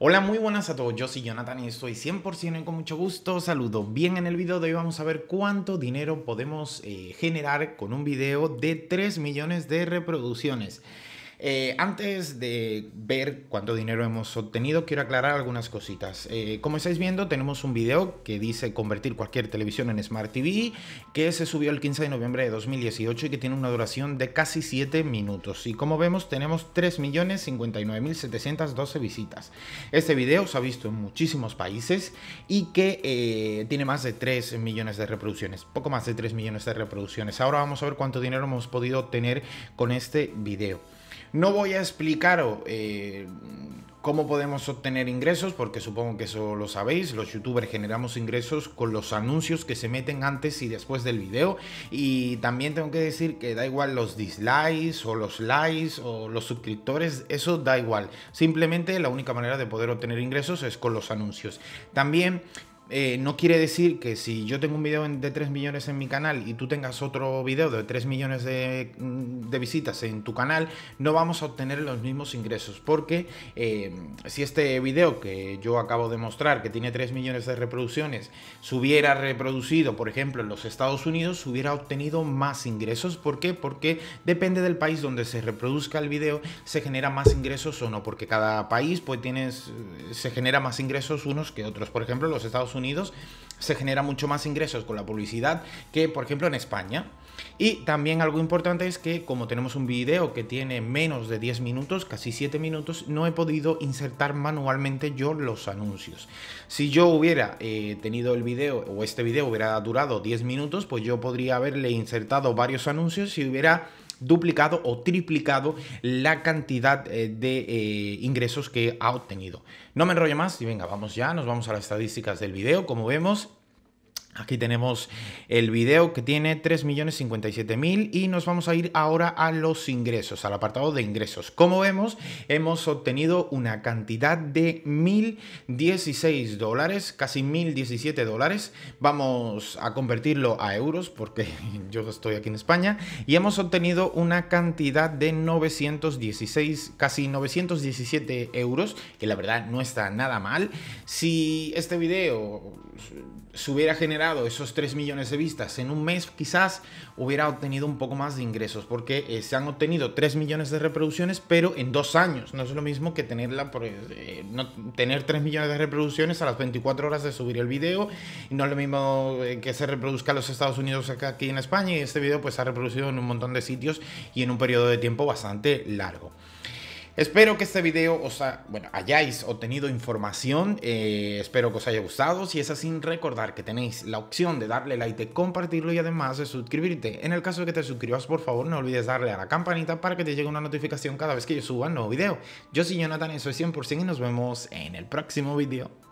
Hola, muy buenas a todos. Yo soy Jonathan y estoy 100% y con mucho gusto. saludo Bien, en el video de hoy vamos a ver cuánto dinero podemos eh, generar con un video de 3 millones de reproducciones. Eh, antes de ver cuánto dinero hemos obtenido, quiero aclarar algunas cositas. Eh, como estáis viendo, tenemos un video que dice convertir cualquier televisión en Smart TV, que se subió el 15 de noviembre de 2018 y que tiene una duración de casi 7 minutos. Y como vemos, tenemos 3.059.712 visitas. Este video se ha visto en muchísimos países y que eh, tiene más de 3 millones de reproducciones, poco más de 3 millones de reproducciones. Ahora vamos a ver cuánto dinero hemos podido obtener con este video. No voy a explicaros eh, cómo podemos obtener ingresos, porque supongo que eso lo sabéis. Los youtubers generamos ingresos con los anuncios que se meten antes y después del video. Y también tengo que decir que da igual los dislikes o los likes o los suscriptores, eso da igual. Simplemente la única manera de poder obtener ingresos es con los anuncios. También eh, no quiere decir que si yo tengo un video de 3 millones en mi canal y tú tengas otro video de 3 millones mm, de, visitas en tu canal, no vamos a obtener los mismos ingresos. Porque eh, si este video que yo acabo de mostrar, que tiene 3 millones de reproducciones, se hubiera reproducido, por ejemplo, en los Estados Unidos, hubiera obtenido más ingresos. ¿Por qué? Porque depende del país donde se reproduzca el video, se genera más ingresos o no. Porque cada país pues tienes, eh, se genera más ingresos unos que otros. Por ejemplo, los Estados Unidos Unidos se genera mucho más ingresos con la publicidad que, por ejemplo, en España. Y también algo importante es que como tenemos un video que tiene menos de 10 minutos, casi 7 minutos, no he podido insertar manualmente yo los anuncios. Si yo hubiera eh, tenido el video o este video hubiera durado 10 minutos, pues yo podría haberle insertado varios anuncios y hubiera duplicado o triplicado la cantidad eh, de eh, ingresos que ha obtenido. No me enrollo más y venga, vamos ya, nos vamos a las estadísticas del video. Como vemos, Aquí tenemos el video que tiene 3.057.000 y nos vamos a ir ahora a los ingresos, al apartado de ingresos. Como vemos, hemos obtenido una cantidad de 1.016 dólares, casi 1.017 dólares. Vamos a convertirlo a euros porque yo estoy aquí en España y hemos obtenido una cantidad de 916, casi 917 euros, que la verdad no está nada mal. Si este video se hubiera generado esos 3 millones de vistas en un mes, quizás hubiera obtenido un poco más de ingresos, porque eh, se han obtenido 3 millones de reproducciones, pero en dos años. No es lo mismo que tenerla tener 3 eh, millones de reproducciones a las 24 horas de subir el video. no es lo mismo eh, que se reproduzca en los Estados Unidos acá aquí en España. Y este video pues se ha reproducido en un montón de sitios y en un periodo de tiempo bastante largo. Espero que este video os haya bueno, hayáis obtenido información, eh, espero que os haya gustado, si es así recordar que tenéis la opción de darle like, de compartirlo y además de suscribirte. En el caso de que te suscribas por favor no olvides darle a la campanita para que te llegue una notificación cada vez que yo suba un nuevo video. Yo soy Jonathan, eso es 100% y nos vemos en el próximo video.